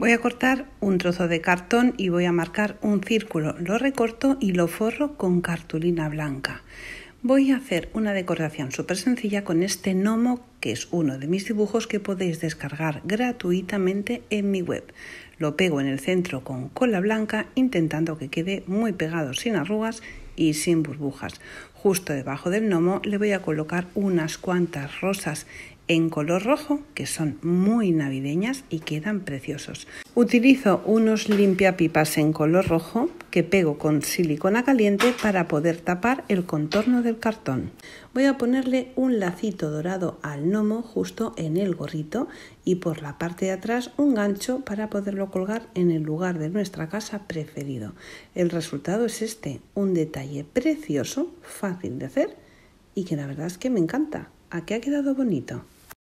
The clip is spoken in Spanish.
Voy a cortar un trozo de cartón y voy a marcar un círculo. Lo recorto y lo forro con cartulina blanca. Voy a hacer una decoración súper sencilla con este gnomo, que es uno de mis dibujos que podéis descargar gratuitamente en mi web. Lo pego en el centro con cola blanca, intentando que quede muy pegado sin arrugas y sin burbujas. Justo debajo del gnomo le voy a colocar unas cuantas rosas en color rojo que son muy navideñas y quedan preciosos. Utilizo unos limpiapipas en color rojo que pego con silicona caliente para poder tapar el contorno del cartón. Voy a ponerle un lacito dorado al gnomo justo en el gorrito y por la parte de atrás un gancho para poderlo colgar en el lugar de nuestra casa preferido. El resultado es este, un detalle precioso, fácil de hacer y que la verdad es que me encanta. ¿A qué ha quedado bonito?